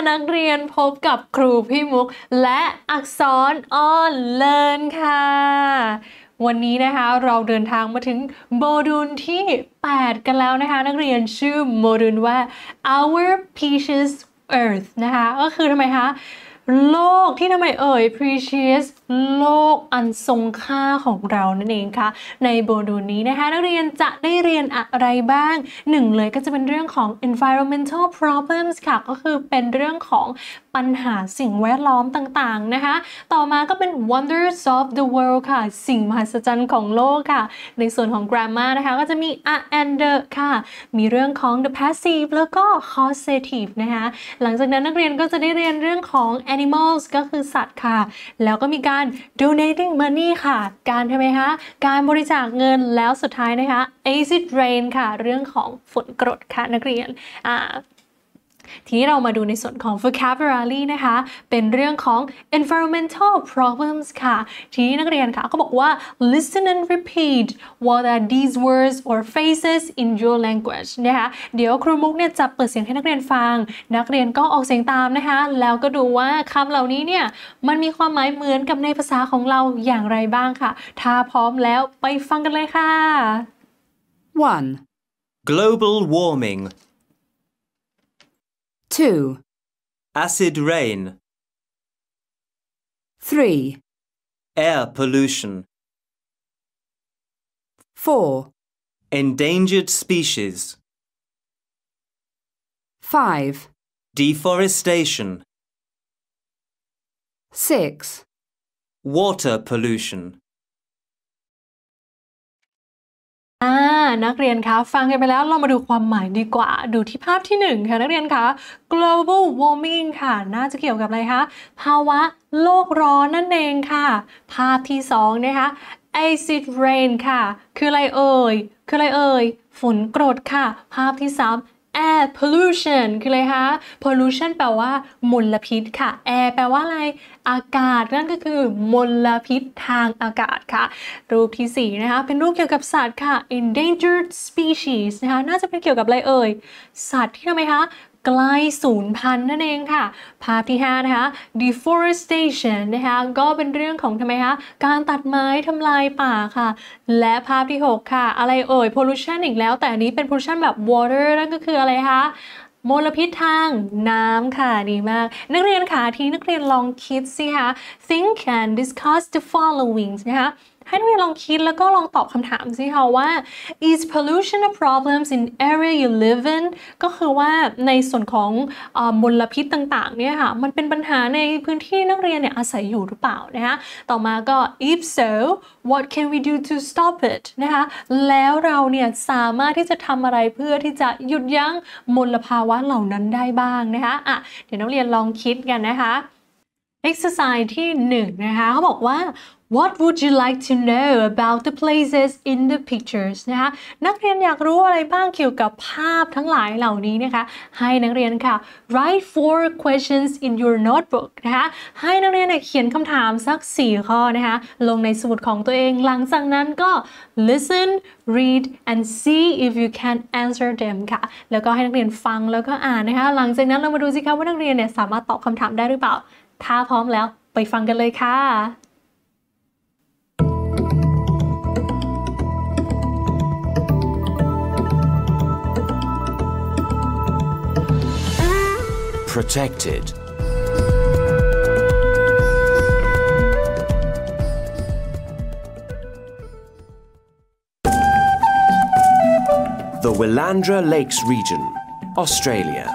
นักเรียนพบกับครูพี่มุกและอักษรออนเลินค่ะ วันนี้นะคะ เราเดินทางมาถึงโมดูลที่ 8 กันแล้วนะคะ นักเรียนชื่อโมดูลว่า our precious earth นะคะก็คือทำไมคะ โลกที่ทำไมเอ่ย precious โลกอันทรงค่าของเรานั่นเองค่ะ ในโมดูลนี้นะคะ นักเรียนจะได้เรียนอะไรบ้างหนึ่งเลยก็จะเป็นเรื่องของ environmental problems ค่ะ ก็คือเป็นเรื่องของปัญหาสิ่งแวดล้อมต่าง ๆ นะคะ ต่อมาก็เป็น wonders of the world ค่ะ สิ่งมหัศจรรย์ของโลกค่ะ ในส่วนของ grammar นะคะ ก็จะมี a and the ค่ะ มีเรื่องของ the passive แล้วก็ causative นะคะ หลังจากนั้นนักเรียนก็จะได้เรียนเรื่องของ animals ก็คือสัตว์ค่ะแล้วก็มีการ donating money ค่ะ การใช่ไหมคะ การบริจาคเงินแล้วสุดท้ายนะคะ acid rain ค่ะ เรื่องของฝนกรด ค่ะ นักเรียนอ่าทีนี้เรามาดูในส่วนของ vocabulary นะคะ เป็นเรื่องของ environmental problems ค่ะ ทีนี้นักเรียนค่ะก็บอกว่า listen and repeat what are these words or phrases in your language นะคะ เดี๋ยวครูมุกเนี่ยจะเปิดเสียงให้นักเรียนฟัง นักเรียนก็ออกเสียงตามนะคะ แล้วก็ดูว่าคำเหล่านี้เนี่ย มันมีความหมายเหมือนกับในภาษาของเราอย่างไรบ้างค่ะ ถ้าพร้อมแล้วไปฟังกันเลยค่ะ 1. Global warming 2. Acid rain. 3. Air pollution. 4. Endangered species. 5. Deforestation. 6. Water pollution. อ่านักเรียนคะฟังกันไปแล้วเรามาดูความหมายดีกว่า ดูที่ภาพที่1ค่ะ นักเรียนคะ global warming ค่ะ น่าจะเกี่ยวกับอะไรคะภาวะโลกร้อนนั่นเองค่ะ ภาพที่2นะคะ acid rain ค่ะ คืออะไรเอ่ยคืออะไรเอ่ยฝนกรดค่ะ ภาพที่3 air pollution คืออะไรคะ pollution แปลว่ามลพิษค่ะ air แปลว่าอะไรอากาศ นั่นก็คือ มลพิษทางอากาศค่ะ รูปที่4นะคะเป็นรูปเกี่ยวกับสัตว์ค่ะ endangered species นะคะน่าจะเป็นเกี่ยวกับอะไรเอ่ย สัตว์ที่ทำไมคะใกล้ศูนย์พันนั่นเองค่ะ ภาพที่ 5 นะคะ deforestation นะคะ ก็เป็นเรื่องของทำไมคะการตัดไม้ทำลายป่าค่ะ และภาพที่ 6 ค่ะ อะไรเอ่ย pollution อีกแล้วแต่อันนี้เป็น pollution แบบ water นั่นก็คืออะไรคะมลพิษทางน้ำค่ะ ดีมาก นักเรียนค่ะทีนักเรียนลองคิดสิคะ think and discuss the following นะคะให้นักเรียนลองคิดแล้วก็ลองตอบคำถามสิคะว่า is pollution a problem in area you live in ก็คือว่าในส่วนของมลพิษต่างๆ เนี่ยค่ะ มันเป็นปัญหาในพื้นที่นักเรียนเนี่ยอาศัยอยู่หรือเปล่านะคะต่อมาก็ if so what can we do to stop it นะคะแล้วเราเนี่ยสามารถที่จะทำอะไรเพื่อที่จะหยุดยั้งมลภาวะเหล่านั้นได้บ้างนะคะอ่ะเดี๋ยวนักเรียนลองคิดกันนะคะ exercise ที่1นนะคะเขาบอกว่า What would you like to know about the places in the pictures นะคะ นักเรียนอยากรู้อะไรบ้างเกี่ยวกับภาพทั้งหลายเหล่านี้นะคะ ให้นักเรียนค่ะ write four questions in your notebook นะคะ ให้นักเรียนเขียนคำถามสัก 4 ข้อนะคะ ลงในสมุดของตัวเอง หลังจากนั้นก็ listen read and see if you can answer them ค่ะ แล้วก็ให้นักเรียนฟังแล้วก็อ่านนะคะ หลังจากนั้นเรามาดูสิคะว่านักเรียนเนี่ยสามารถตอบคำถามได้หรือเปล่า ถ้าพร้อมแล้วไปฟังกันเลยค่ะ protected. The Willandra Lakes region, Australia.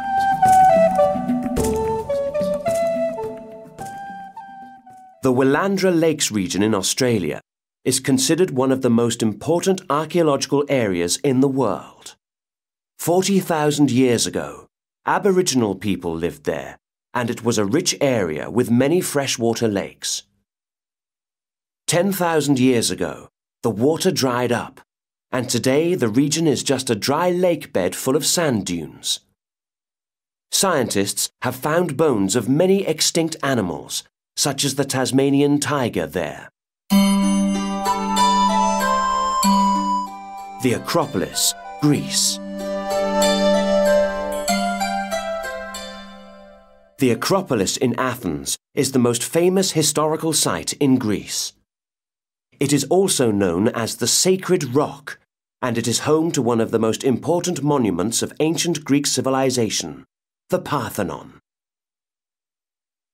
The Willandra Lakes region in Australia is considered one of the most important archaeological areas in the world. 40,000 years ago, Aboriginal people lived there, and it was a rich area with many freshwater lakes. 10,000 years ago, the water dried up, and today the region is just a dry lake bed full of sand dunes. Scientists have found bones of many extinct animals, such as the Tasmanian tiger there. The Acropolis, Greece. The Acropolis in Athens is the most famous historical site in Greece. It is also known as the Sacred Rock, and it is home to one of the most important monuments of ancient Greek civilization, the Parthenon.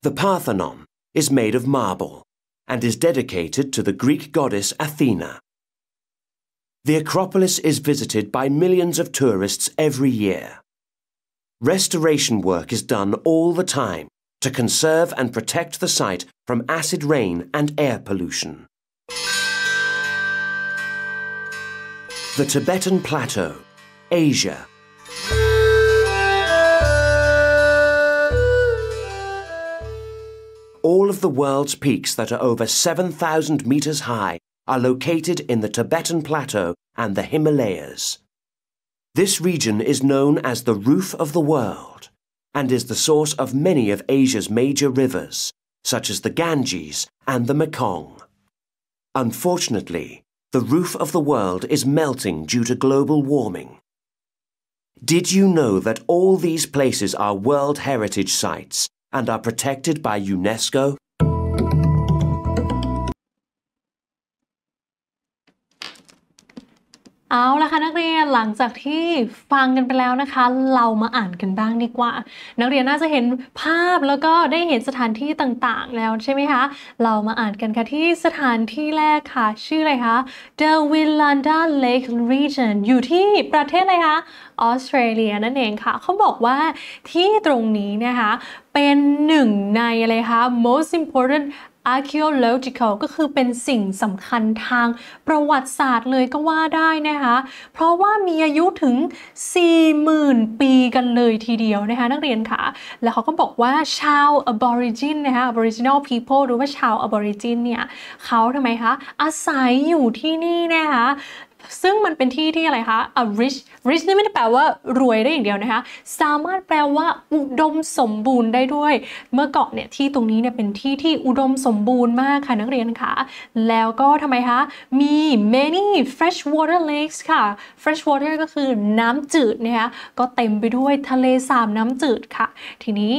The Parthenon is made of marble and is dedicated to the Greek goddess Athena. The Acropolis is visited by millions of tourists every year. Restoration work is done all the time to conserve and protect the site from acid rain and air pollution. The Tibetan Plateau, Asia. All of the world's peaks that are over 7,000 metres high are located in the Tibetan Plateau and the Himalayas. This region is known as the roof of the world and is the source of many of Asia's major rivers, such as the Ganges and the Mekong. Unfortunately, the roof of the world is melting due to global warming. Did you know that all these places are World Heritage Sites and are protected by UNESCO? เอาละค่ะ นักเรียนหลังจากที่ฟังกันไปแล้วนะคะ เรามาอ่านกันบ้างดีกว่า นักเรียนน่าจะเห็นภาพแล้วก็ได้เห็นสถานที่ต่างๆแล้ว ใช่ไหมคะ เรามาอ่านกันค่ะ ที่สถานที่แรกค่ะชื่ออะไรคะ The Willanda Lake Region อยู่ที่ประเทศอะไรคะออสเตรเลียนั่นเองค่ะเขาบอกว่าที่ตรงนี้นะคะ เป็นหนึ่งใน อะไรคะ most important archaeological ก็คือเป็นสิ่งสำคัญทางประวัติศาสตร์เลยก็ว่าได้นะคะ เพราะว่ามีอายุถึง 40,000 ปีกันเลยทีเดียวนะคะ นักเรียนค่ะ แล้วเขาก็บอกว่าชาว aborigin นะคะ aboriginal people หรือว่าชาว aborigin เนี่ยเขาทำไมคะ อาศัยอยู่ที่นี่นะคะซึ่งมันเป็นที่ที่อะไรคะ a rich rich นี่ไม่ได้แปลว่ารวยได้อย่างเดียวนะคะ สามารถแปลว่าอุดมสมบูรณ์ได้ด้วย เมื่อเกาะเนี่ยที่ตรงนี้เนี่ยเป็นที่ที่อุดมสมบูรณ์มากค่ะนักเรียนค่ะ แล้วก็ทำไมคะ มี many freshwater lakes ค่ะ freshwater ก็คือน้ำจืด นะคะ ก็เต็มไปด้วยทะเลสาบน้ำจืดค่ะ ทีนี้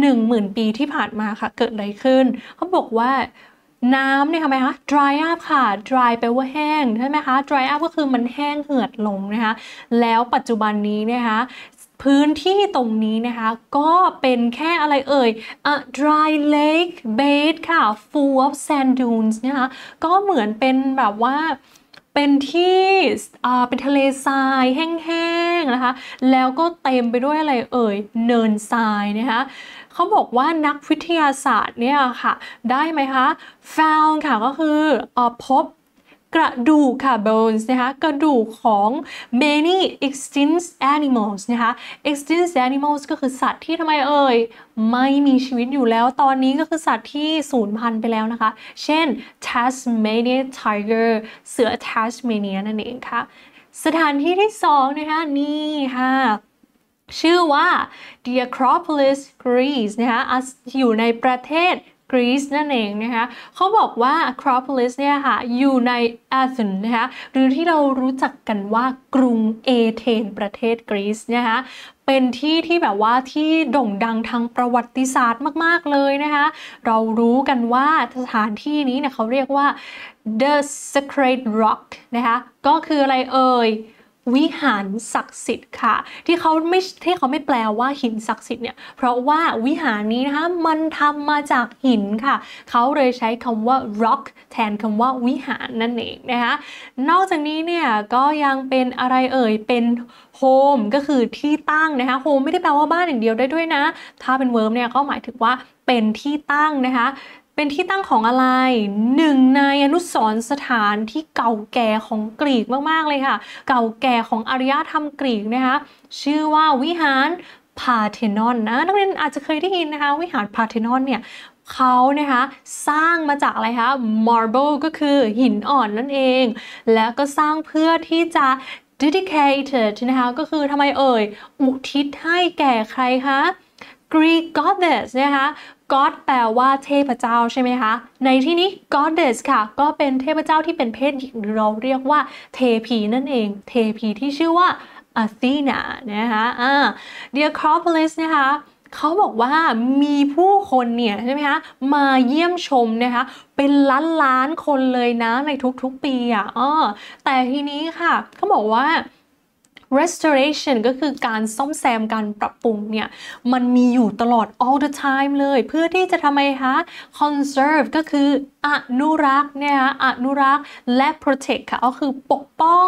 10,000 ปีที่ผ่านมาค่ะ เกิดอะไรขึ้นเขาบอกว่าน้ำเนี่ยทำไมคะ dry up ค่ะ dry แปลว่าแห้งใช่ไหมคะ dry up ก็คือมันแห้งเหือดลงนะคะ แล้วปัจจุบันนี้นะคะพื้นที่ตรงนี้นะคะก็เป็นแค่อะไร เอ่ย a dry lake bed ค่ะ full of sand dunes นะคะก็เหมือนเป็นแบบว่าเป็นที่เป็นทะเลทรายแห้งๆนะคะ แล้วก็เต็มไปด้วยอะไรเอ่ยเนินทรายนะคะเขาบอกว่านักวิทยาศาสตร์เนี่ยค่ะ ได้ไหมคะ found ค่ะก็คืออพบกระดูกค่ะ bones นะคะกระดูกของ many extinct animals นะคะ extinct animals ก็คือสัตว์ที่ทำไมเอ่ย ไม่มีชีวิตอยู่แล้วตอนนี้ก็คือสัตว์ที่สูญพันธุ์ไปแล้วนะคะ เช่น Tasmanian tiger เสือ Tasmania นั่นเองค่ะ สถานที่ที่สองนะคะนี่ค่ะชื่อว่า The Acropolis Greece นะคะอยู่ในประเทศกรีซนั่นเองนะคะเขาบอกว่า Acropolis เนี่ยค่ะ อยู่ในอาเธนนะคะ หรือที่เรารู้จักกันว่ากรุงเอเธนประเทศกรีซนะคะ เป็นที่ที่แบบว่าที่โด่งดังทางประวัติศาสตร์มาก ๆ เลยนะคะ เรารู้กันว่าสถานที่นี้เนี่ยเขาเรียกว่า The Sacred Rock นะคะ ก็คืออะไรเอ่ยวิหารศักดิ์สิทธิ์ค่ะ ที่เขาไม่ที่เขาไม่แปลว่าหินศักดิ์สิทธิ์เนี่ยเพราะว่าวิหารนี้นะคะ มันทำมาจากหินค่ะเขาเลยใช้คำว่า rock แทน คำว่าวิหารนั่นเองนะคะ นอกจากนี้เนี่ยก็ยังเป็นอะไรเอ่ย เป็นโฮมก็คือที่ตั้งนะคะโฮมไม่ได้แปลว่าบ้านอย่างเดียวได้ด้วยนะ ถ้าเป็นเวิร์มเนี่ยก็หมายถึงว่าเป็นที่ตั้งนะคะเป็นที่ตั้งของอะไรหนึ่งในอนุสรสถานที่เก่าแก่ของกรีกมาก ๆ เลยค่ะ เก่าแก่ของอารยธรรมกรีกนะคะชื่อว่าวิหารพาเทนอนนะนักเรียนอาจจะเคยได้ยินนะคะ วิหารพาเทนอนเนี่ยเขานะคะสร้างมาจากอะไรคะ marble ก็คือหินอ่อนนั่นเอง แล้วก็สร้างเพื่อที่จะ dedicated นะคะก็คือทำไมเอ่ย อุทิศให้แก่ใครคะ Greek goddess นะคะ god แปลว่าเทพเจ้าใช่ไหมคะ ในที่นี้ goddess ค่ะ ก็เป็นเทพเจ้าที่เป็นเพศหญิงเราเรียกว่าเทพีนั่นเอง เทพีที่ชื่อว่า Athena นะคะ อ่า The Acropolis นะคะ เขาบอกว่ามีผู้คนเนี่ยใช่ไหมคะ มาเยี่ยมชมนะคะ เป็นล้านล้านคนเลยนะในทุกๆปีอ่ะอ๋อแต่ทีนี้ค่ะเขาบอกว่า restoration ก็คือการซ่อมแซมการปรับปรุงเนี่ย มันมีอยู่ตลอด all the time เลย เพื่อที่จะทำไมคะ conserve ก็คืออนุรักษ์เนี่ยอนุรักษ์และ protect ค่ะก็คือปกป้อง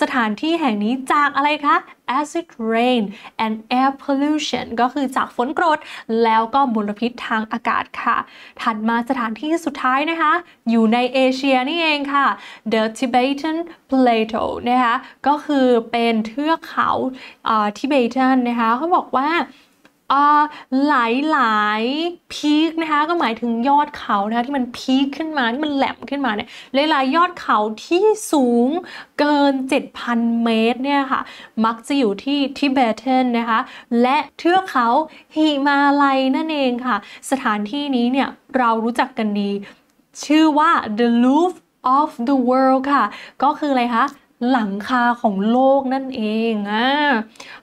สถานที่แห่งนี้จากอะไรคะ acid rain and air pollution ก็คือจากฝนกรดแล้วก็มลพิษทางอากาศค่ะ ถัดมาสถานที่สุดท้ายนะคะ อยู่ในเอเชียนี่เองค่ะ the Tibetan Plateau นะคะ ก็คือเป็นเทือกเขาทิเบตันนะคะเขาบอกว่าหลายหลายพีคนะคะก็หมายถึงยอดเขานะคะที่มันพีคขึ้นมาที่มันแหลมขึ้นมาเนี่ยหลายหลายยอดเขาที่สูงเกิน 7,000 เมตรเนี่ยค่ะ มักจะอยู่ที่ทิเบตนนะคะ และเทือกเขาหิมาลัยนั่นเองค่ะ สถานที่นี้เนี่ย เรารู้จักกันดี ชื่อว่า the r o o f of the World ค่ะ ก็คืออะไรคะหลังคาของโลกนั่นเอง อ่า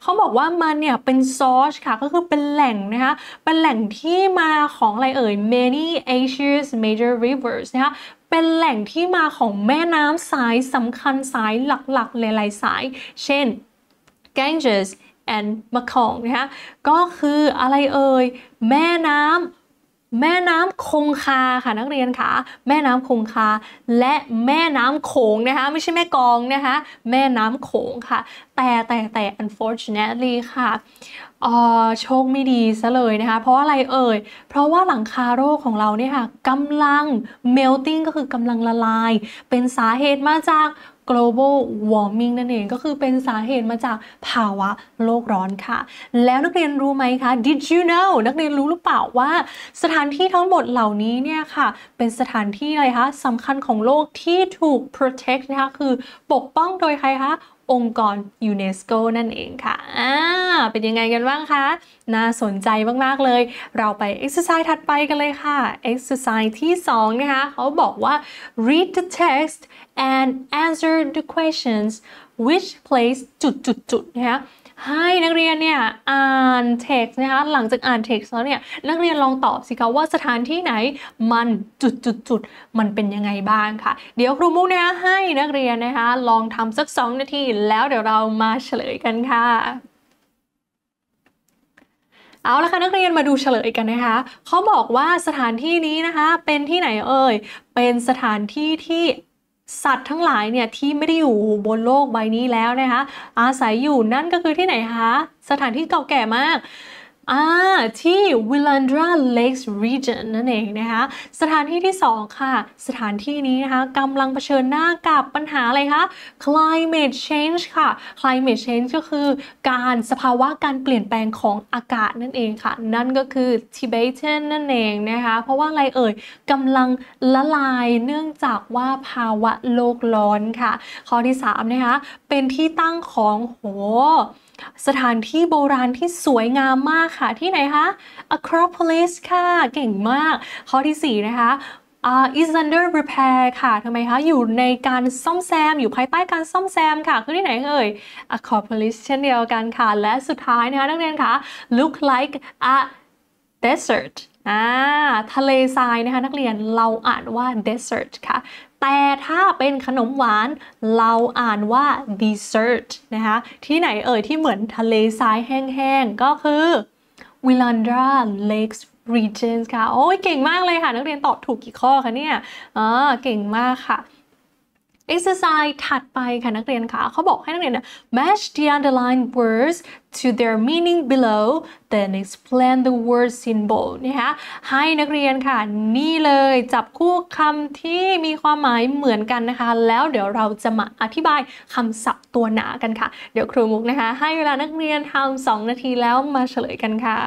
เขาบอกว่ามันเนี่ยเป็นซอร์สค่ะ ก็คือเป็นแหล่งนะคะ เป็นแหล่งที่มาของอะไรเอ่ย many Asia's major rivers นะคะ เป็นแหล่งที่มาของแม่น้ำสายสำคัญสายหลักๆหลายๆสาย เช่น Ganges and Mekong นะคะ ก็คืออะไรเอ่ยแม่น้ำแม่น้ำคงคา ค่ะนักเรียนคะแม่น้ำคงคา และแม่น้ำโขงนะคะไม่ใช่แม่กองนะคะแม่น้ำโขงค่ะ แต่แต่แต่ unfortunately ค่ะออโชคไม่ดีซะเลยนะคะ เพราะอะไรเอ่ย เพราะว่าหลังคาโรคของเราเนี่ยค่ะกำลัง melting ก็คือกำลังละลาย เป็นสาเหตุมาจาก global warming นั่นเอง ก็คือเป็นสาเหตุมาจากภาวะโลกร้อนค่ะ แล้วนักเรียนรู้ไหมคะ did you know นักเรียนรู้หรือเปล่าว่า สถานที่ทั้งหมดเหล่านี้เนี่ยค่ะ เป็นสถานที่อะไรคะสำคัญของโลกที่ถูก protect นะคะคือปกป้องโดยใครคะองค์กรยูเนสโกนั่นเองค่ะอ่าเป็นยังไงกันบ้างคะ น่าสนใจมาก ๆ เลย เราไป exercise ถัดไปกันเลยค่ะ exercise ที่2นะคะเขาบอกว่า read the text and answer the questions which place จุดจุดจุดนะคะให้นักเรียนเนี่ย อ่านเท็กซ์นะคะหลังจากอ่านเท็กซ์แล้วเนี่ย นักเรียนลองตอบสิคะว่า สถานที่ไหน มันจุดจุดจุดมันเป็นยังไงบ้างค่ะ เดี๋ยวครูมุกนะคะให้นักเรียนนะคะลองทำสัก 2 นาที แล้วเดี๋ยวเรามาเฉลยกันค่ะ เอาละค่ะ นักเรียนมาดูเฉลยกันนะคะเขาบอกว่าสถานที่นี้นะคะเป็นที่ไหนเอ่ยเป็นสถานที่ที่สัตว์ทั้งหลายเนี่ย ที่ไม่ได้อยู่บนโลกใบนี้แล้วนะคะ อาศัยอยู่นั่นก็คือที่ไหนคะ สถานที่เก่าแก่มากอ่า ที่ Willandra Lakes Region นั่นเองนะคะ สถานที่ที่ 2 ค่ะ สถานที่นี้นะคะกำลังเผชิญหน้ากับปัญหาอะไรคะ climate change ค่ะ climate change ก็คือการสภาวะการเปลี่ยนแปลงของอากาศนั่นเองค่ะ นั่นก็คือ Tibetan นั่นเองนะคะ เพราะว่าอะไรเอ่ยกำลังละลายเนื่องจากว่าภาวะโลกร้อนค่ะข้อที่ 3 นะคะ เป็นที่ตั้งของโหสถานที่โบราณที่สวยงามมากค่ะ ที่ไหนคะ Acropolis ค่ะ เก่งมาก ข้อที่ 4 นะคะ uh, is under repair ค่ะทำไมคะอยู่ในการซ่อมแซมอยู่ภายใต้การซ่อมแซมค่ะ คือที่ไหนเอ่ย Acropolis เช่นเดียวกันค่ะ และสุดท้ายนะคะ นักเรียนคะ look like a desert อ่าทะเลทรายนะคะ นักเรียนเราอ่านว่า desert ค่ะแต่ถ้าเป็นขนมหวานเราอ่านว่า dessert นะคะ ที่ไหนเอ่ย ที่เหมือนทะเลทรายแห้ง ๆก็คือ Willandra Lakes Regions ค่ะ โอ้ยเก่งมากเลยค่ะ นักเรียนตอบถูกกี่ข้อคะเนี่ยอ๋อเก่งมากค่ะ exercise ถัดไปค่ะ นักเรียนคะเขาบอกให้นักเรียนน match the underlined words to their meaning below then explain the word symbol นี่ฮะ ให้นักเรียนค่ะ นี่เลยจับคู่คำที่มีความหมายเหมือนกันนะคะ แล้วเดี๋ยวเราจะมาอธิบายคำศัพท์ตัวหนากันค่ะ เดี๋ยวครูมุกนะคะ ให้เวลานักเรียนทำสองนาทีแล้วมาเฉลยกันค่ะ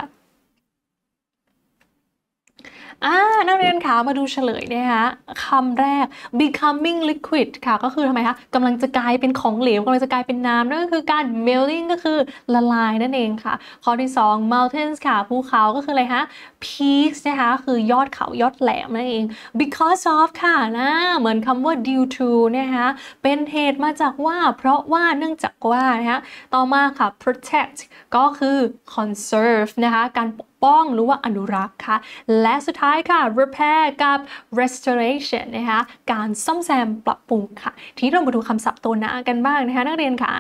อ่านักเรียนขามาดูเฉลยนะคะคำแรก becoming liquid ค่ะก็คือทำไมคะกำลังจะกลายเป็นของเหลวกำลังจะกลายเป็นน้ำนั่นก็คือการ melting ก็คือละลายนั่นเองค่ะข้อที่ 2 mountains ค่ะภูเขาก็คืออะไรฮะ peaks นะคะคือยอดเขา ยอดแหลม นั่นเอง because of ค่ะ นะ เหมือนคำว่า due to นะคะเป็นเหตุมาจากว่าเพราะว่าเนื่องจากว่า นะคะต่อมาค่ะ protect ก็คือ conserve นะคะการปกป้องหรือว่าอนุรักษ์ค่ะ และสุดท้ายค่ะ repair กับ restoration นะคะการซ่อมแซมปรับปรุงค่ะ ทีนี้เรามาดูคำศัพท์ตัวนะกันบ้าง นะคะนักเรียนค่ะ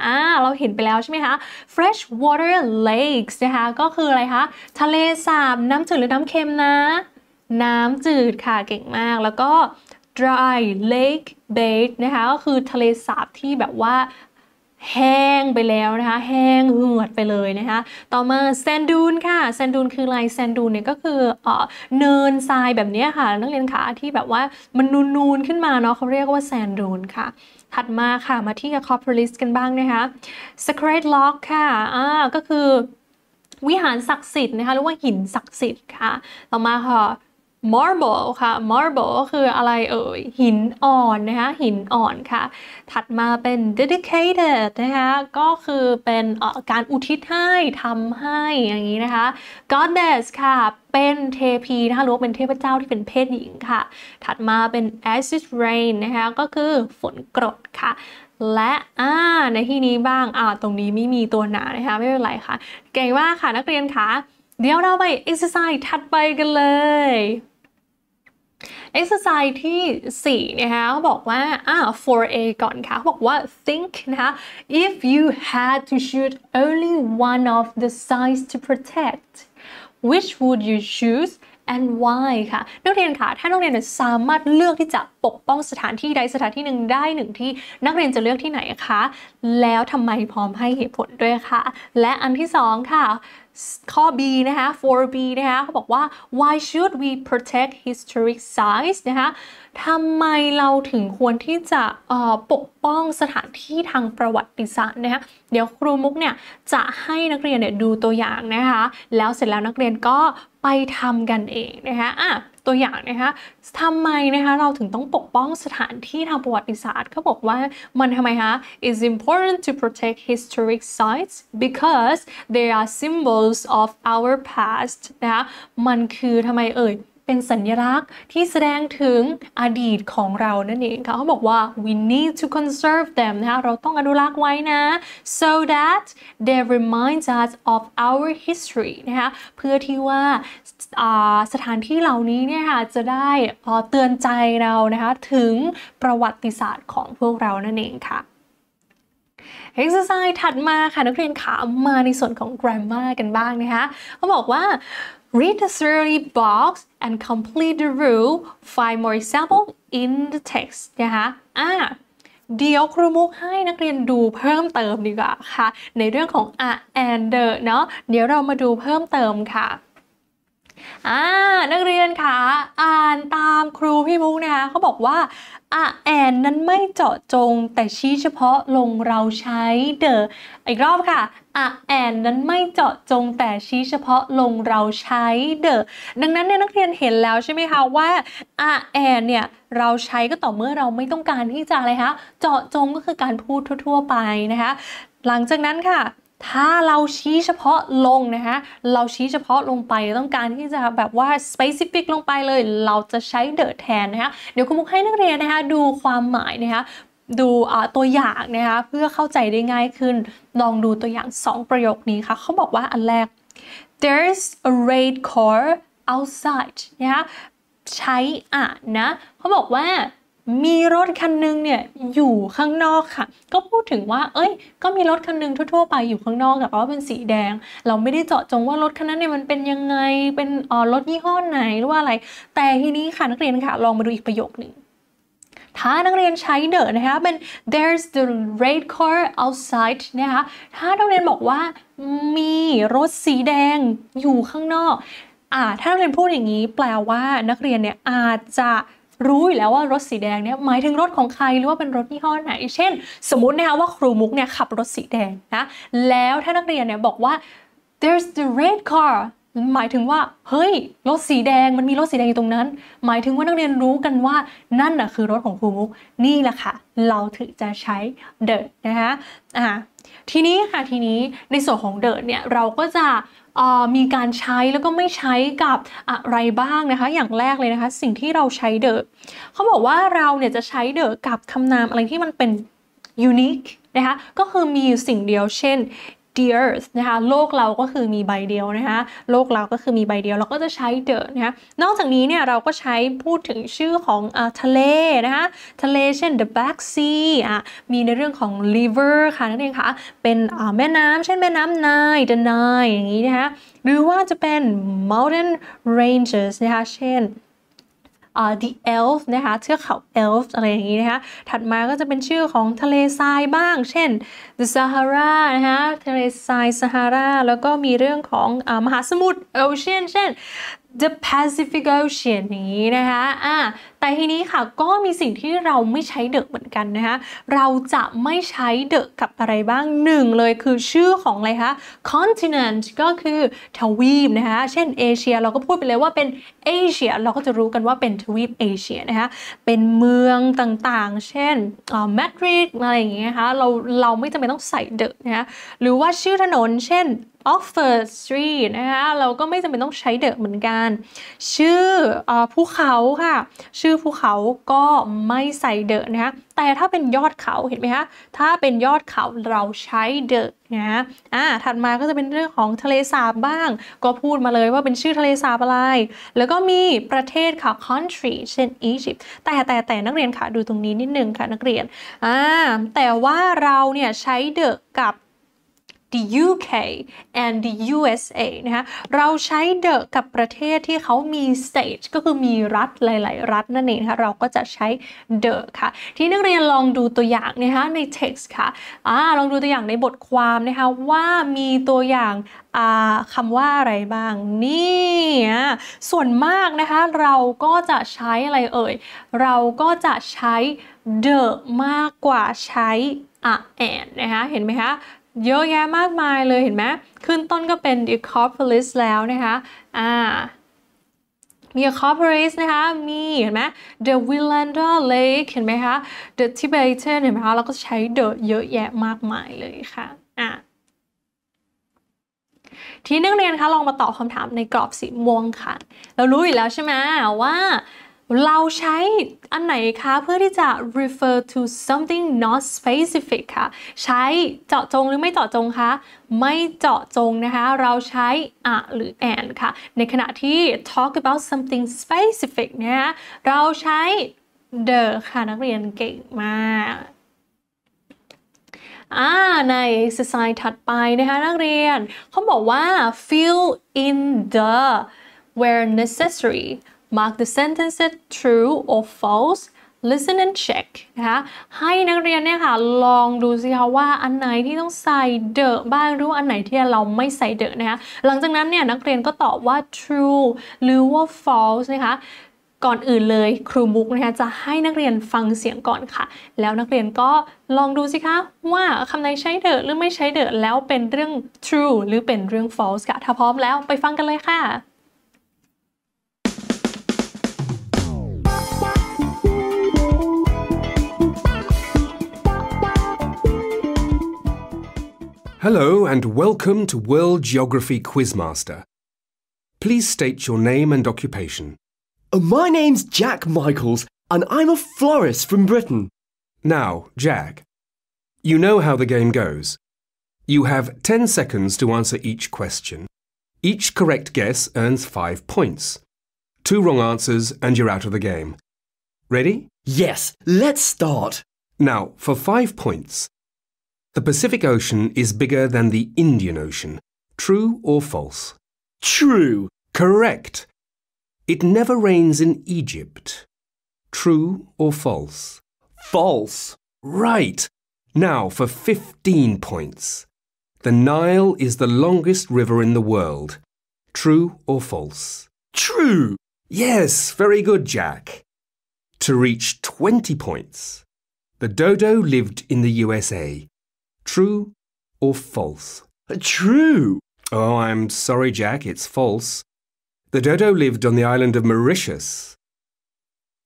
เราเห็นไปแล้วใช่ไหมคะ fresh water lakes นะคะก็คืออะไรคะทะเลสาบน้ำจืดหรือน้ำเค็มนะ น้ำจืดค่ะเก่งมากแล้วก็ dry lake bed นะคะก็คือทะเลสาบที่แบบว่าแห้งไปแล้วนะคะ แห้งเหือดไปเลยนะคะ ต่อมาแซนดูนค่ะแซนดูนคืออะไรแซนดูนเนี่ยก็คือเออเนินทรายแบบนี้ค่ะนักเรียนคะที่แบบว่า มันนูนๆ ขึ้นมาเนาะเขาเรียกว่าแซนดูนค่ะ ถัดมาค่ะ มาที่คอร์ปอริสกันบ้างนะคะ s c r e t e Lock ค่ะ อ่าก็คือวิหารศักดิ์สิทธิ์นะคะหรือว่าหินศักดิ์สิทธิ์ค่ะ ต่อมาค่ะ marble ค่ะ marble ก็คืออะไรเอ่ยหินอ่อนนะคะหินอ่อนค่ะ ถัดมาเป็น dedicated นะคะก็คือเป็นการอุทิศให้ทำให้อย่างนี้นะคะ goddess ค่ะ เป็นเทพีนะคะหรือว่าเป็นเทพเจ้าที่เป็นเพศหญิงค่ะ ถัดมาเป็น acid rain นะคะก็คือฝนกรดค่ะและ อ่า ในที่นี้บ้างอ่าตรงนี้ไม่มีตัวหนานะคะไม่เป็นไรค่ะเก่งมากค่ะ นักเรียนคะเดี๋ยวเราไป exercise ถัดไปกันเลย exercise ที่4นะคะเขาบอกว่าอ่า 4a ก่อนค่ะเขาบอกว่า think นะคะ if you had to shoot only one of the sides to protect which would you choose and why ค่ะนักเรียนค่ะ ถ้านักเรียนสามารถเลือกที่จะปกป้องสถานที่ใดสถานที่หนึ่งได้หนึ่งที่นักเรียนจะเลือกที่ไหนคะแล้วทำไมพร้อมให้เหตุผลด้วยคะและอันที่สองค่ะข้อ B นะคะ 4B นะคะเขาบอกว่า why should we protect historic sites นะคะ ทำไมเราถึงควรที่จะปกป้องสถานที่ทางประวัติศาสตร์นะคะ เดี๋ยวครูมุกเนี่ยจะให้นักเรียนเนี่ยดูตัวอย่างนะคะ แล้วเสร็จแล้วนักเรียนก็ไปทำกันเองนะคะอ่ะตัวอย่างนะคะทำไมนะคะเราถึงต้องปกป้องสถานที่ทางประวัติศาสตร์ เขาบอกว่า มันทำไมคะ it's important to protect historic sites because they are symbols of our past นะคะมันคือทำไมเอ่ยเป็นสัญลักษณ์ที่แสดงถึงอดีตของเรานั่นเองค่ะเขาบอกว่า we need to conserve them นะคะเราต้องอนุรักษ์ไว้นะ so that they remind us of our history นะคะเพื่อที่ว่าสถานที่เหล่านี้เนี่ยค่ะจะได้เตือนใจเรานะคะ ถึงประวัติศาสตร์ของพวกเรานั่นเองค่ะ exercise ถัดมาค่ะ นักเรียนขามาในส่วนของ grammar กันบ้างนะคะเขาบอกว่า read the theory box and complete the rule find more example in the text นะคะ อ่าเดี๋ยวครูมุกให้นักเรียนดูเพิ่มเติมดีกว่าค่ะ ในเรื่องของ a and the เนาะเดี๋ยวเรามาดูเพิ่มเติมค่ะอ่านักเรียนคะอ่านตามครูพี่มุกนะคะเขาบอกว่าอะแอนนั้นไม่เจาะจงแต่ชี้เฉพาะลงเราใช้เด e อีกรอบค่ะอะแอนนั้นไม่เจาะจงแต่ชี้เฉพาะลงเราใช้ t h อดังนั้นเนี่ยนักเรียนเห็นแล้วใช่ไหมคะว่าอะแอนเนี่ยเราใช้ก็ต่อเมื่อเราไม่ต้องการที่จะอะไรคะเจาะจงก็คือการพูดทั่วๆ ไปนะคะ หลังจากนั้นค่ะถ้าเราชี้เฉพาะลงนะคะเราชี้เฉพาะลงไปต้องการที่จะแบบว่า specific ลงไปเลย เราจะใช้ the แทนนะคะเดี๋ยวคุณมุกให้นักเรียนนะคะดูความหมายนะคะดูตัวอย่างนะคะเพื่อเข้าใจได้ง่ายขึ้น ลองดูตัวอย่าง 2 ประโยคนี้ค่ะเขาบอกว่าอันแรก there's a red car outside นะคะใช้อ่านนะเขาบอกว่ามีรถคันนึงเนี่ยอยู่ข้างนอกค่ะ ก็พูดถึงว่าเอ้ยก็มีรถคันนึงทั่วๆไปอยู่ข้างนอกแต่ว่าเป็นสีแดง เราไม่ได้เจาะจงว่ารถคันนั้นเนี่ยมันเป็นยังไงเป็นอ๋อรถยี่ห้อไหนหรือว่าอะไร แต่ทีนี้ค่ะนักเรียนค่ะลองมาดูอีกประโยคหนึ่งถ้านักเรียนใช้เด e นะคะเป็น there's the red car outside นะคะถ้านักเรียนบอกว่า มีรถสีแดงอยู่ข้างนอกอ่าถ้านักเรียนพูดอย่างนี้แปลว่านักเรียนเนี่ยอาจจะรู้อยู่แล้วว่ารถสีแดงเนี่ยหมายถึงรถของใครหรือว่าเป็นรถยี่ห้อไหน เช่น สมมตินะคะว่าครูมุกเนี่ยขับรถสีแดงนะแล้วถ้านักเรียนเนี่ยบอกว่า there's the red car หมายถึงว่าเฮ้ยรถสีแดงมันมีรถสีแดงอยู่ตรงนั้น หมายถึงว่านักเรียนรู้กันว่านั่นน่ะคือรถของครูมุกนี่แหละค่ะ เราถึงจะใช้ the นะคะอ่าทีนี้ค่ะทีนี้ในส่วนของเดิร์ดเนี่ยเราก็จะมีการใช้แล้วก็ไม่ใช้กับอะไรบ้างนะคะ อย่างแรกเลยนะคะสิ่งที่เราใช้เดอร์เขาบอกว่าเราเนี่ยจะใช้เดอร์กับคำนามอะไรที่มันเป็น unique นะคะ ก็คือมีอยู่สิ่งเดียวเช่น the earth นะคะโลกเราก็คือมีใบเดียวนะคะ โลกเราก็คือมีใบเดียวเราก็จะใช้ the นะคะ นอกจากนี้เนี่ยเราก็ใช้พูดถึงชื่อของอทะเลนะคะ ทะเลเช่น the Black Sea อ่ะมีในเรื่องของ river ค่ะ นั่นเองค่ะ เป็นแม่น้ำเช่นแม่น้ำนาย the Nile อย่างนี้นะคะ หรือว่าจะเป็น mountain ranges นะคะเช่น the elf นะคะเทือกเขา elf อะไรอย่างนี้นะคะ ถัดมาก็จะเป็นชื่อของทะเลทรายบ้าง เช่น the Sahara นะคะ ทะเลทรายซาฮารา แล้วก็มีเรื่องของอมหาสมุทร ocean เช่น the Pacific Ocean อย่างนี้นะคะ อ่าแต่ทีนี้ค่ะก็มีสิ่งที่เราไม่ใช้เดอะเหมือนกันนะคะเราจะไม่ใช้เดอะกับอะไรบ้างหนึ่งเลยคือชื่อของอะไรคะ continent ก็คือทวีปนะคะเช่นเอเชียเราก็พูดไปเลยว่าเป็นเอเชียเราก็จะรู้กันว่าเป็นทวีปเอเชียนะคะเป็นเมืองต่างๆ เช่นมาดริดอะไรอย่างเงี้ยคะเราเราไม่จำเป็นต้องใส่เดอะนะคะหรือว่าชื่อถนนเช่น Oxford Street นะคะเราก็ไม่จำเป็นต้องใช้เดอะเหมือนกัน ชื่ออภูเขาค่ะชื่อื่อภูเขาก็ไม่ใส่เดอะนะคะแต่ถ้าเป็นยอดเขาเห็นไหมคะ ถ้าเป็นยอดเขาเราใช้เดอะนะอ่า ถัดมาก็จะเป็นเรื่องของทะเลสาบบ้าง ก็พูดมาเลยว่าเป็นชื่อทะเลสาบอะไร แล้วก็มีประเทศค่ะ country เช่นอียิปต์แต่แต่แต่นักเรียนค่ะ ดูตรงนี้นิดนึงค่ะนักเรียน อ่า แต่ว่าเราเนี่ยใช้เดอะกับ the UK and the USA นะคะเราใช้ the กับประเทศที่เขามี state ก็คือมีรัฐหลายๆ รัฐนั่นเองค่ะเราก็จะใช้ the ค่ะ ที่นักเรียนลองดูตัวอย่างนะคะใน text ค่ะอ่าลองดูตัวอย่างในบทความนะคะว่ามีตัวอย่างคำว่าอะไรบ้างนี่ส่วนมากนะคะเราก็จะใช้อะไรเอ่ยเราก็จะใช้ the มากกว่าใช้ a and นะคะเห็นไหมคะเยอะแยะมากมายเลยเห็นไหม ขึ้นต้นก็เป็น Ecopolis แล้วนะคะ อ่า มี Ecopolis นะคะ มีเห็นไหม The Willander Lake เห็นไหมคะ The Tibetan เห็นไหมคะ แล้วก็ใช้ the เยอะแยะมากมายเลยค่ะ อ่า ที่นักเรียนคะ ลองมาตอบคำถามในกรอบสีม่วงค่ะ เรารู้อยู่แล้วใช่ไหมว่าเราใช้อันไหนคะเพื่อที่จะ refer to something not specific ค่ะใช้เจาะจงหรือไม่เจาะจงคะไม่เจาะจงนะคะ เราใช้อะหรือ and ค่ะ ในขณะที่ talk about something specific เนี่ยเราใช้ the ค่ะ นักเรียนเก่งมาก อ่าใน exercise ถัดไปนะคะ นักเรียนเขาบอกว่า fill in the where necessary mark the sentences true or false listen and check นะคะ ให้นักเรียนเนี่ยค่ะลองดูสิคะว่าอันไหนที่ต้องใส่เดอะบ้างหรือว่าอันไหนที่เราไม่ใส่เดอะนะคะ หลังจากนั้นเนี่ยนักเรียนก็ตอบว่า true หรือว่า false นะคะ ก่อนอื่นเลยครูมุกนะคะจะให้นักเรียนฟังเสียงก่อนค่ะ แล้วนักเรียนก็ลองดูสิคะว่าคำไหนใช้เดอะหรือไม่ใช้เดอะแล้วเป็นเรื่อง true หรือเป็นเรื่อง false ค่ะถ้าพร้อมแล้วไปฟังกันเลยค่ะ Hello and welcome to World Geography Quizmaster. Please state your name and occupation. Oh, my name's Jack Michaels and I'm a florist from Britain. Now, Jack, you know how the game goes. You have 10 seconds to answer each question. Each correct guess earns 5 points. Two wrong answers and you're out of the game. Ready? Yes, let's start. Now, for 5 points, the Pacific Ocean is bigger than the Indian Ocean. True or false? True. Correct. It never rains in Egypt. True or false? False. Right. Now for 15 points. The Nile is the longest river in the world. True or false? True. Yes, very good, Jack. To reach 20 points, the dodo lived in the USA. True or false? Uh, true! Oh, I'm sorry, Jack, it's false. The dodo lived on the island of Mauritius.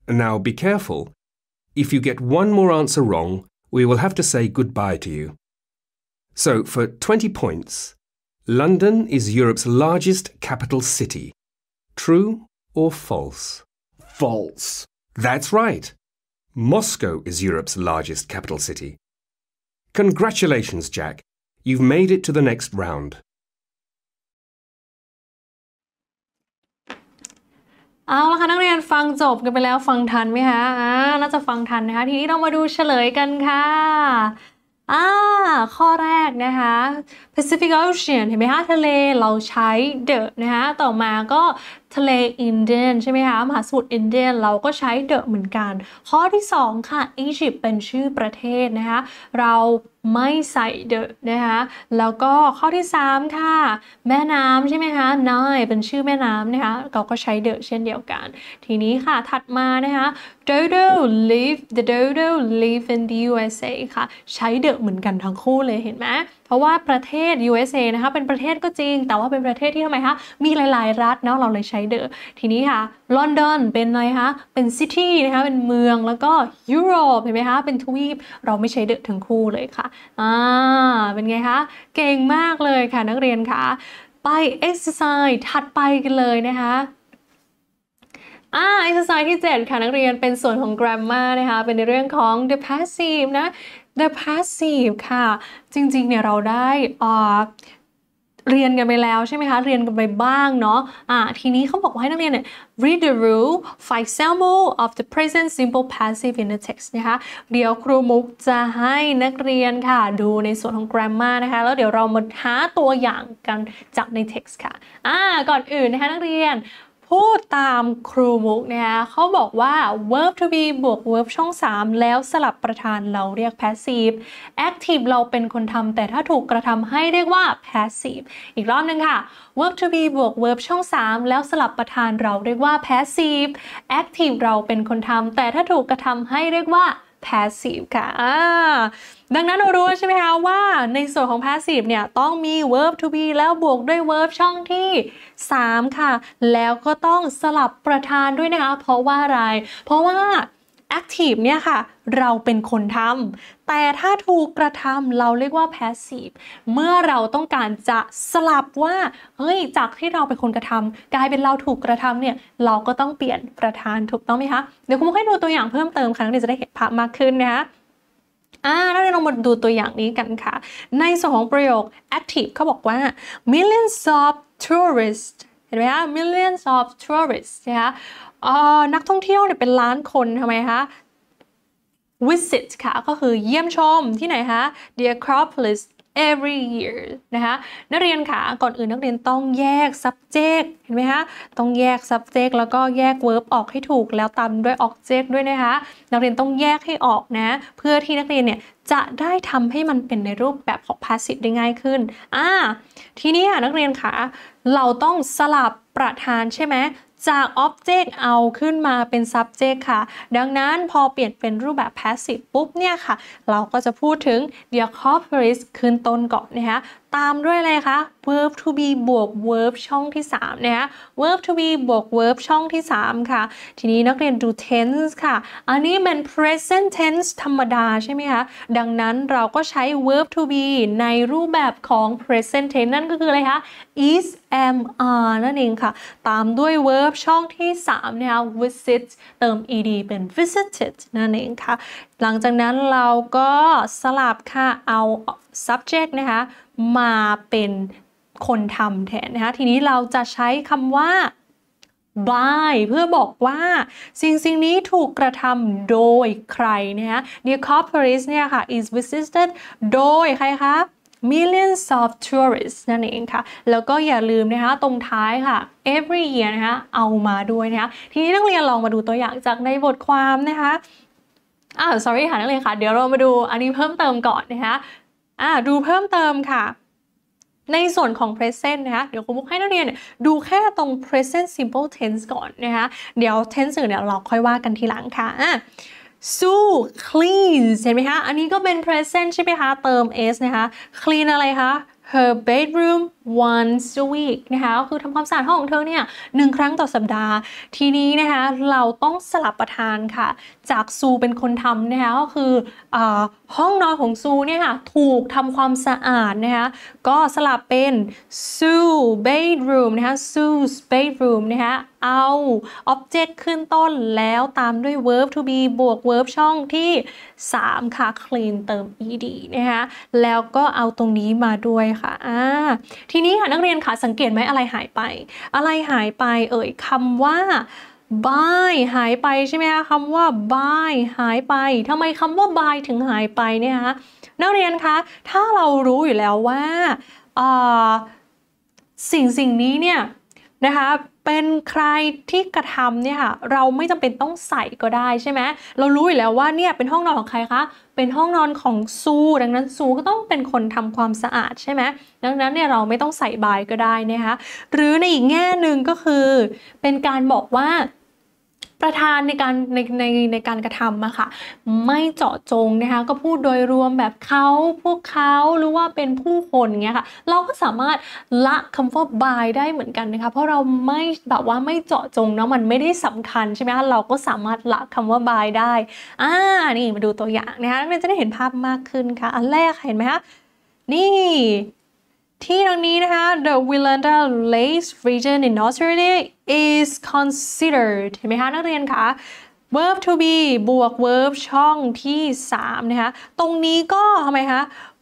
Now be careful. If you get one more answer wrong, we will have to say goodbye to you. So, for 20 points, London is Europe's largest capital city. True or false? False. That's right. Moscow is Europe's largest capital city. Congratulations, Jack. You've made it to the next round. เอาละค่ะนักเรียนฟังจบกันไปแล้วฟังทันไหมคะอ่าน่าจะฟังทันนะคะทีนี้เรามาดูเฉลยกันค่ะอ่าข้อแรกนะคะ Pacific Ocean เห็นไหมคะทะเลเราใช้ the นะคะต่อมาก็ทะเลอินเดียนใช่ไหมคะมหาสมุทรอินเดียนเราก็ใช้เดอะเหมือนกัน ข้อที่ 2 ค่ะ อียิปต์เป็นชื่อประเทศนะคะเราไม่ใส่เดอะนะคะแล้วก็ข้อที่ 3 ค่ะ แม่น้ำใช่ไหมคะนายเป็นชื่อแม่น้ำนะคะเราก็ใช้เดอะเช่นเดียวกัน ทีนี้ค่ะถัดมานะคะ dodo live the dodo live in the USA ค่ะใช้เดอะเหมือนกันทั้งคู่เลยเห็นไหมเพราะว่าประเทศ USA นะคะ เป็นประเทศก็จริง แต่ว่าเป็นประเทศที่ทำไมคะมีหลาย ๆ รัฐเนาะเราเลยใช้เดอทีนี้ค่ะลอนดอนเป็นอะไรคะเป็นซิตี้นะคะ เป็นเมืองแล้วก็ยุโรปเห็นไหมคะเป็นทวีปเราไม่ใช้เดอทั้งคู่เลยค่ะอ่าเป็นไงคะเก่งมากเลยค่ะนักเรียนค่ะ ไป exercise ถัดไปกันเลยนะคะอ่า exercise ที่7ค่ะนักเรียนเป็นส่วนของ grammar นะคะเป็นในเรื่องของ the passive นะ the passive ค่ะ จริงๆเนี่ยเราได้อ่าเรียนกันไปแล้วใช่ไหมคะ เรียนกันไปบ้างเนาะอ่าทีนี้เขาบอกว่าให้นักเรียนเนี่ย read the rule for example of the present simple passive in the text นะคะเดี๋ยวครูมุกจะให้นักเรียนค่ะดูในส่วนของ grammar นะคะ แล้วเดี๋ยวเรามาหาตัวอย่างกันจากใน text ค่ะอ่าก่อนอื่นนะคะ นักเรียนพูดตามครูมุกเนี่ยเขาบอกว่า verb to be บวก verb ช่อง 3 แล้วสลับประธานเราเรียก passive active เราเป็นคนทำแต่ถ้าถูกกระทำให้เรียกว่า passive อีกรอบนึงค่ะ verb to be บวก verb ช่อง 3 แล้วสลับประธานเราเรียกว่า passive active เราเป็นคนทำแต่ถ้าถูกกระทำให้เรียกว่า passive ค่ะ ดังนั้นเรารู้ใช่ไหมคะว่าในส่วนของ passive เนี่ย ต้องมี verb to be แล้วบวกด้วย verb ช่องที่ 3 ค่ะ แล้วก็ต้องสลับประธานด้วยนะคะเพราะว่าอะไร เพราะว่า active เนี่ยค่ะ เราเป็นคนทำแต่ถ้าถูกกระทำเราเรียกว่า passive เมื่อเราต้องการจะสลับว่าเฮ้ยจากที่เราเป็นคนกระทำกลายเป็นเราถูกกระทำเนี่ยเราก็ต้องเปลี่ยนประธานถูกต้องไหมคะเดี๋ยวคุณให้ดูตัวอย่างเพิ่มเติมค่ะนักเรียนจะได้เห็นภาพมากขึ้นนะคะอ่าเราลองมาดูตัวอย่างนี้กันค่ะ ในส่วนของประโยค active เขาบอกว่า millions of tourists เห็นไหมคะ millions of tourists นะคะนักท่องเที่ยวเนี่ยเป็นล้านคนทำไมคะ visit ค่ะก็คือเยี่ยมชมที่ไหนคะ the Acropolis every year นะคะนักเรียนค่ะก่อนอื่นนักเรียนต้องแยก subject เห็นไหมคะ ต้องแยก subject แล้วก็แยก verb ออกให้ถูกแล้วตามด้วย object ด้วยนะคะ นักเรียนต้องแยกให้ออกนะเพื่อที่นักเรียนเนี่ย จะได้ทำให้มันเป็นในรูปแบบของ passive ได้ง่ายขึ้นอ่าทีนี้นักเรียนค่ะเราต้องสลับประธานใช่ไหมจาก object เอาขึ้นมาเป็น subject ค่ะ ดังนั้นพอเปลี่ยนเป็นรูปแบบ passive ปุ๊บเนี่ยค่ะ เราก็จะพูดถึงเ e ีย c o r p ฟ r ริส s ขึ้นต้นก่อนนะคะตามด้วยอะไรคะ verb to be บวก verb ช่องที่ 3 นะคะ verb to be บวก verb ช่องที่ 3 ค่ะ ทีนี้นักเรียนดู tense ค่ะ อันนี้เป็น present tense ธรรมดาใช่ไหมคะ ดังนั้นเราก็ใช้ verb to be ในรูปแบบของ present tense นั่นก็คืออะไรคะ is am are นั่นเองค่ะ ตามด้วย verb ช่องที่ 3 นะคะ visit เติม ed เป็น visited นั่นเองค่ะ หลังจากนั้นเราก็สลับค่ะ เอา subject นะคะมาเป็นคนทำแทน นะคะทีนี้เราจะใช้คำว่า by เพื่อบอกว่าสิ่งสิ่งนี้ถูกกระทำโดยใคร นะคะ The corpus เนี่ยค่ะ is visited โดยใครคะ millions of tourists นั่นเองค่ะ แล้วก็อย่าลืมนะคะตรงท้ายค่ะ every year นะคะเอามาด้วยนะคะทีนี้นักเรียนลองมาดูตัวอย่างจากในบทความนะคะอ่า sorry ค่ะ นักเรียนค่ะเดี๋ยวเรามาดูอันนี้เพิ่มเติมก่อนนะคะอ่าดูเพิ่มเติมค่ะ ในส่วนของ present นะคะเดี๋ยวครูมุกให้นักเรียนดูแค่ตรง present simple tense ก่อนนะคะเดี๋ยว tense อื่นเนี่ย เราค่อยว่ากันทีหลังค่ะอ่ะ Sue cleans เห็นไหมคะอันนี้ก็เป็น present ใช่ไหมคะเติม s นะคะ clean อะไรคะ her bedroom once a week นะคะก็คือทำความสะอาดห้องของเธอเนี่ยหนึ่งครั้งต่อสัปดาห์ ทีนี้นะคะเราต้องสลับประทานค่ะ จากซูเป็นคนทำนะคะก็คืออห้องนอนของซูเนี่ยค่ะถูกทำความสะอาดนะคะก็สลับเป็น Sue bedroom นะคะ Sue's bedroom นะคะเอา object ขึ้นต้นแล้วตามด้วย verb to be บวก verb ช่องที่ 3 ค่ะ clean เติม ed นะคะแล้วก็เอาตรงนี้มาด้วยค่ะอ่าทีทีนี้ค่ะนักเรียนคะสังเกตไหมอะไรหายไป อะไรหายไปเอ่ยคำว่า buy หายไปใช่ไหมคะคำว่า buy หายไปทำไมคำว่า buy ถึงหายไปเนี่ยคะนักเรียนคะถ้าเรารู้อยู่แล้วว่าสิ่งสิ่งนี้เนี่ยนะคะเป็นใครที่กระทำเนี่ยค่ะเราไม่จำเป็นต้องใส่ก็ได้ใช่ไหมเรารู้อยู่แล้วว่าเนี่ยเป็นห้องนอนของใครคะ เป็นห้องนอนของซูดังนั้นซูก็ต้องเป็นคนทำความสะอาดใช่ไหมดังนั้นเนี่ยเราไม่ต้องใส่บายก็ได้นะคะหรือในอีกแง่หนึ่งก็คือเป็นการบอกว่าประธานในการในในในการกระทำอะค่ะไม่เจาะจงนะคะก็พูดโดยรวมแบบเขาพวกเขาหรือว่าเป็นผู้คนเงี้ยค่ะเราก็สามารถละคำว่า by ได้เหมือนกันนะคะเพราะเราไม่แบบว่าไม่เจาะจงเนาะมันไม่ได้สำคัญใช่ไหมคะเราก็สามารถละคำว่า by ได้อ่านี่มาดูตัวอย่างนะคะนักเรียนจะได้เห็นภาพมากขึ้นค่ะอันแรกเห็นไหมคะนี่ที่ตรงนี้นะคะ the Willanda Lakes region in Australia is considered เห็นไหมคะนักเรียนคะ verb to be บวก verb ช่องที่ 3 นะคะ ตรงนี้ก็ทำไมคะ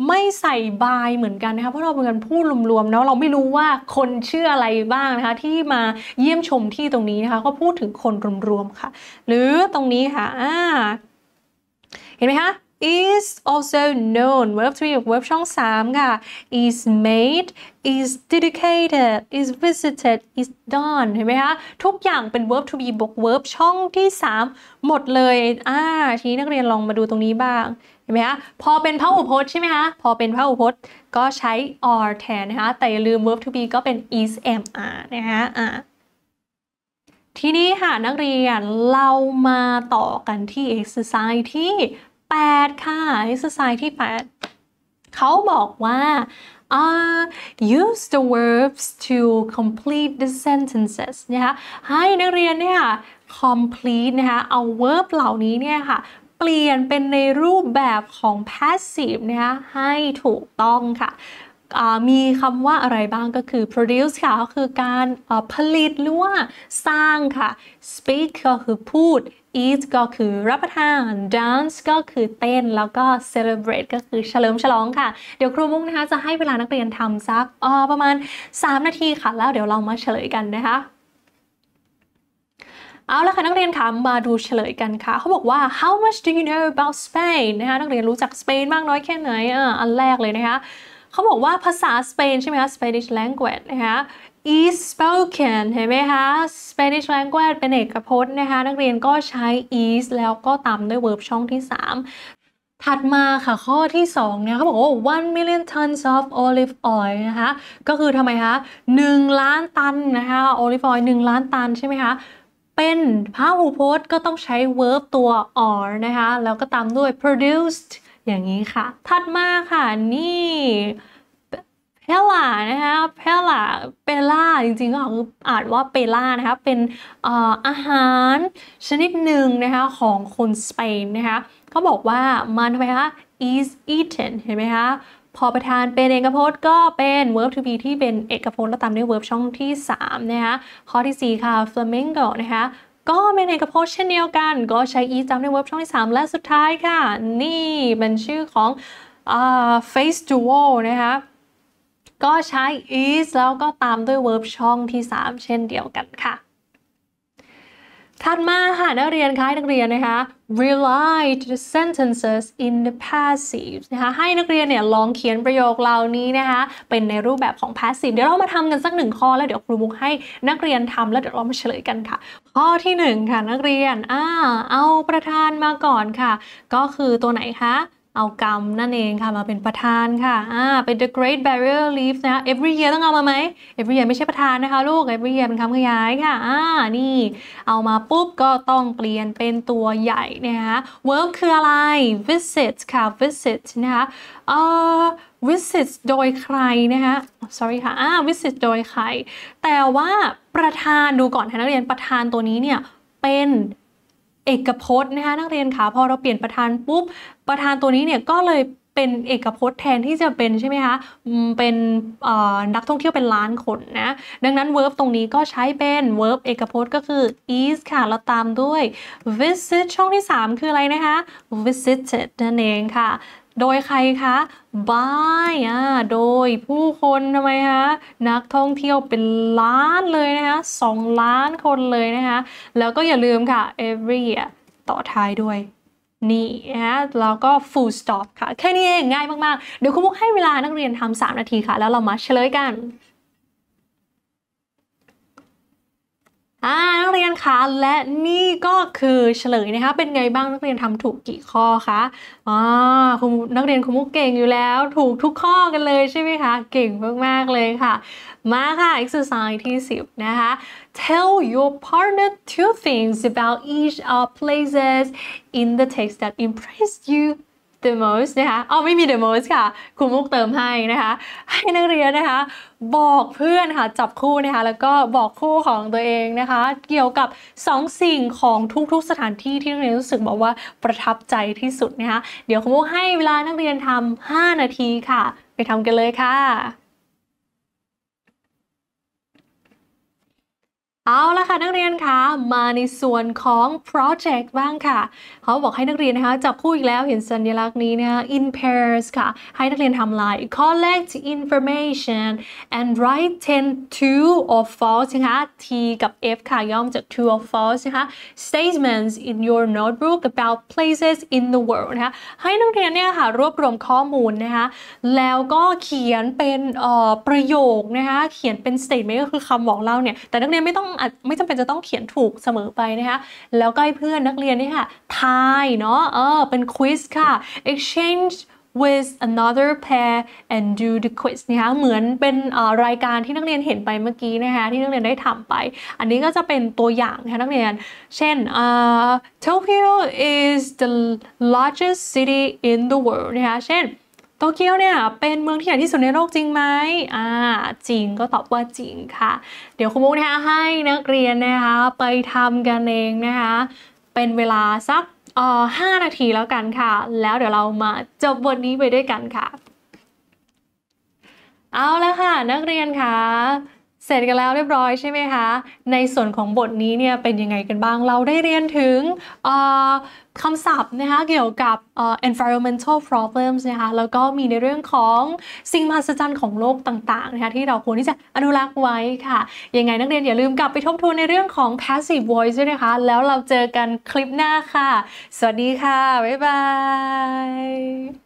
ไม่ใส่ by เหมือนกันนะคะเพราะเราเป็นการพูดรวมๆเนาะเราไม่รู้ว่าคนชื่ออะไรบ้างนะคะ ที่มาเยี่ยมชมที่ตรงนี้นะคะ ก็พูดถึงคนรวม ๆ ค่ะ หรือตรงนี้ค่ะเห็นไหมคะ is also known verb 3กับ verb ช่อง 3 ค่ะ is made is dedicated is visited is done เห็นไหมคะทุกอย่างเป็น verb to be บวก verb ช่องที่ 3 หมดเลยอ่าทีนี้นักเรียนลองมาดูตรงนี้บ้างเห็นไหมคะพอเป็นพหูพจน์ใช่ไหมคะพอเป็นพหูพจน์ก็ใช้ are แทนนะคะ แต่อย่าลืม verb to be ก็เป็น is am are นะคะอ่าทีนี้ค่ะ นักเรียนเรามาต่อกันที่ exercise ที่8ค่ะ exercise ที่8เขาบอกว่า uh, use the verbs to complete the sentences นะคะให้นักเรียนเนี่ย complete นะคะเอา verb เหล่านี้เนี่ยค่ะ เปลี่ยนเป็นในรูปแบบของ passive นะคะให้ถูกต้องค่ะมีคำว่าอะไรบ้าง ก็คือ produce ค่ะก็คือการผลิตหรือว่าสร้างค่ะ speak ก็คือพูด eat ก็คือรับประทาน dance ก็คือเต้น แล้วก็ celebrate ก็คือเฉลิมฉลองค่ะ เดี๋ยวครูมุกนะคะ จะให้เวลานักเรียนทำสักออประมาณ 3 นาทีค่ะ แล้วเดี๋ยวเรามาเฉลยกันนะคะ เอาละค่ะ นักเรียนคะ มาดูเฉลยกันค่ะ เขาบอกว่า how much do you know about Spain นะคะนักเรียนรู้จักสเปนมากน้อยแค่ไหนอ่ะอันแรกเลยนะคะ เขาบอกว่าภาษาสเปนใช่ไหมคะ Spanish language นะคะ is spoken เห็นไหมคะ Spanish language เป็นเอกพจน์นะคะ นักเรียนก็ใช้ is แล้วก็ตามด้วย verb ช่องที่ 3 ถัดมาค่ะข้อที่ 2 เนี่ยเขาบอกว่า one million tons of olive oil นะคะก็คือทำไมคะ 1 ล้านตันนะคะ olive oil 1 ล้านตันใช่ไหมคะ เป็นพหูพจน์ก็ต้องใช้ verb ตัว or นะคะ แล้วก็ตามด้วย produced อย่างนี้ค่ะ ถัดมาค่ะ นี่เพล่านะคะเพล่าเปล่าจริงๆก็คืออ่านว่าเปล่านะคะเป็นอาหารชนิดหนึ่งนะคะของคนสเปนนะคะเขาบอกว่ามันไปคะ is eaten เห็นไหมคะ พอประธานเป็นเอกพจน์ก็เป็น verb to be ที่เป็นเอกพจน์แล้วตามด้วย verb ช่องที่ 3 นะคะข้อที่ 4 ค่ะ flamingo นะคะ ก็เป็นเอกพจน์เช่นเดียวกัน ก็ใช้ is ตามด้วย verb ช่องที่ 3 และสุดท้ายค่ะ นี่เป็นชื่อของ face a l l นะคะก็ใช้ is แล้วก็ตามด้วย verb ช่องที่ 3 เช่นเดียวกันค่ะ ถัดมาค่ะ นักเรียนคล้ายนักเรียนนะคะ rely to the sentences in the passive นะคะให้นักเรียนเนี่ยลองเขียนประโยคเหล่านี้นะคะ เป็นในรูปแบบของ passive เดี๋ยวเรามาทำกันสักหนึ่งข้อแล้วเดี๋ยวครูมุกให้นักเรียนทำแล้วเดี๋ยวเรามาเฉลยกันค่ะ ข้อที่1ค่ะนักเรียนอ่าเอาประธานมาก่อนค่ะ ก็คือตัวไหนคะเอากรรมนั่นเองค่ะมาเป็นประธานค่ะอ่าเป็น the Great Barrier Reef นะะ every year ต้องเอามาไหม every year ไม่ใช่ประธานนะคะ ลูก every year เป็นคำขยายค่ะอ่านี่ เอามาปุ๊บก็ต้องเปลี่ยนเป็นตัวใหญ่นะคะ verb คืออะไร visit ค่ะ visit นะคะเอ่อ visit โดยใครนะคะ sorry ค่ะอ่า visit โดยใคร แต่ว่าประธานดูก่อนค่ะนักเรียนประธานตัวนี้เนี่ยเป็นเอกพจน์นะคะนักเรียนคะพอเราเปลี่ยนประธานปุ๊บประธานตัวนี้เนี่ยก็เลยเป็นเอกพจน์แทนที่จะเป็นใช่ไหมคะเป็นนักท่องเที่ยวเป็นล้านคนนะดังนั้น verb ตรงนี้ก็ใช้เป็น verb เอกพจน์ก็คือ is ค่ะแล้วตามด้วย visit ช่องที่ 3 คืออะไรนะคะ visited นั่นเองค่ะโดยใครคะ by อ่าโดยผู้คนทำไมคะ นักท่องเที่ยวเป็นล้านเลยนะคะสองล้านคนเลยนะคะ แล้วก็อย่าลืมค่ะ every year ต่อท้ายด้วย นี่นะแล้วก็ full stop ค่ะ แค่นี้เอง ง่ายมาก ๆ เดี๋ยวคุณมุกให้เวลานักเรียนทำ3นาทีค่ะ แล้วเรามาเฉลยกัน่านักเรียนคะและนี่ก็คือเฉลยนะคะ เป็นไงบ้างนักเรียนทำถูกกี่ข้อคะอ๋อคุณนักเรียนคุณมุกเก่งอยู่แล้วถูกทุกข้อกันเลยใช่ไหมคะ เก่งมากๆเลยค่ะ มาค่ะ exercise ที่ 10 นะคะ tell your partner two things about each of places in the text that impressed you the most นะคะเอาไม่มี the most ค่ะครูมุกเติมให้นะคะ ให้นักเรียนนะคะ บอกเพื่อนค่ะจับคู่ นะคะ แล้วก็บอกคู่ของตัวเองนะคะ เกี่ยวกับ 2 สิ่งของทุก ๆ สถานที่ที่นักเรียนรู้สึกบอกว่าประทับใจที่สุดนะคะ เดี๋ยวครูมุกให้เวลานักเรียนทำา5 นาทีค่ะ ไปทำกันเลยค่ะเอาละค่ะ นักเรียนคะมาในส่วนของโปรเจกต์บ้างค่ะ เขาบอกให้นักเรียนนะคะ จับคู่อีกแล้ว เห็นสัญลักษณ์นี้นะคะ in pairs ค่ะ ให้นักเรียนทำลาย collect information and write 10 true or false นะคะ T กับ F ค่ะย่อมจาก true or false นะคะ statements in your notebook about places in the world นะคะ ให้นักเรียนเนี่ยค่ะ รวบรวมข้อมูลนะคะ แล้วก็เขียนเป็นประโยคนะคะ เขียนเป็น statement ก็คือคำบอกเล่าเนี่ยแต่นักเรียนไม่ต้องอไม่จำเป็นจะต้องเขียนถูกเสมอไปนะคะ แล้วก็ให้เพื่อนนักเรียนนี่ค่ะ ทายเนาะเออเป็นควิสค่ะ exchange with another pair and do the quiz นะคะเหมือนเป็นรายการที่นักเรียนเห็นไปเมื่อกี้นะคะ ที่นักเรียนได้ทำไป อันนี้ก็จะเป็นตัวอย่างนะคะนักเรียน เช่น Tokyo is the largest city in the world นะคะเช่นโตเกียวเนี่ยเป็นเมืองที่ใหญ่ที่สุดในโลกจริงไหมอ่าจริงก็ตอบว่าจริงค่ะ เดี๋ยวคุณมุกนะคะให้นักเรียนนะคะไปทำกันเองนะคะ เป็นเวลาสักเอ่อห้านาทีแล้วกันค่ะ แล้วเดี๋ยวเรามาจบบทนนี้ไปด้วยกันค่ะ เอาละค่ะ นักเรียนค่ะเสร็จกันแล้วเรียบร้อยใช่ไหมคะ ในส่วนของบทนี้เนี่ยเป็นยังไงกันบ้าง เราได้เรียนถึงคำศัพท์นะคะเกี่ยวกับ environmental problems นะคะ แล้วก็มีในเรื่องของสิ่งมหัศจรรย์ของโลกต่าง ๆ นะคะ ที่เราควรที่จะอนุรักษ์ไว้ค่ะยังไงนักเรียนอย่าลืมกลับไปทบทวนในเรื่องของ passive voice ด้วยนะคะ แล้วเราเจอกันคลิปหน้าค่ะ สวัสดีค่ะบ๊ายบาย